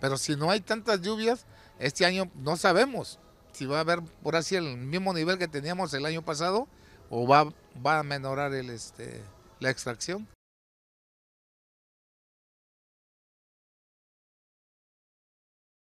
Pero si no hay tantas lluvias, este año no sabemos si va a haber por así el mismo nivel que teníamos el año pasado o va, va a menorar el, este, la extracción.